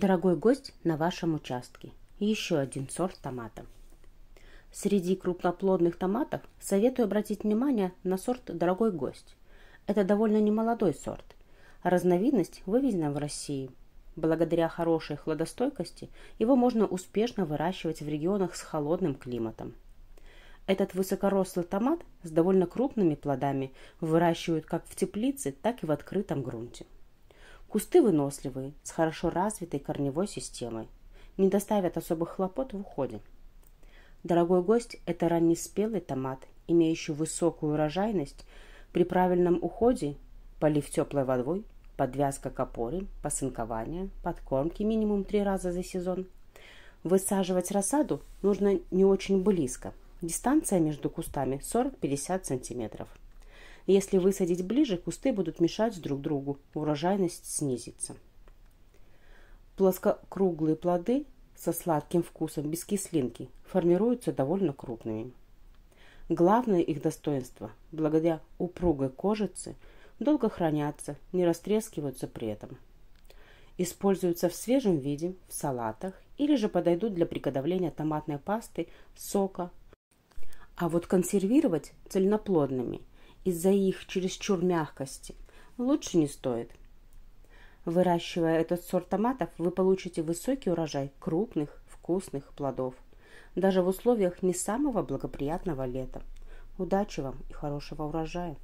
Дорогой гость на вашем участке. Еще один сорт томата. Среди крупноплодных томатов советую обратить внимание на сорт «Дорогой гость». Это довольно немолодой сорт. Разновидность вывезена в России. Благодаря хорошей хладостойкости его можно успешно выращивать в регионах с холодным климатом. Этот высокорослый томат с довольно крупными плодами выращивают как в теплице, так и в открытом грунте. Кусты выносливые, с хорошо развитой корневой системой. Не доставят особых хлопот в уходе. Дорогой гость – это раннеспелый томат, имеющий высокую урожайность при правильном уходе, полив теплой водой, подвязка к опоре, посынкование, подкормки минимум три раза за сезон. Высаживать рассаду нужно не очень близко. Дистанция между кустами 40-50 сантиметров. Если высадить ближе, кусты будут мешать друг другу, урожайность снизится. Плоскокруглые плоды со сладким вкусом, без кислинки, формируются довольно крупными. Главное их достоинство, благодаря упругой кожице, долго хранятся, не растрескиваются при этом. Используются в свежем виде, в салатах или же подойдут для приготовления томатной пасты, сока. А вот консервировать цельноплодными из-за их чересчур мягкости. Лучше не стоит. Выращивая этот сорт томатов, вы получите высокий урожай крупных, вкусных плодов. Даже в условиях не самого благоприятного лета. Удачи вам и хорошего урожая!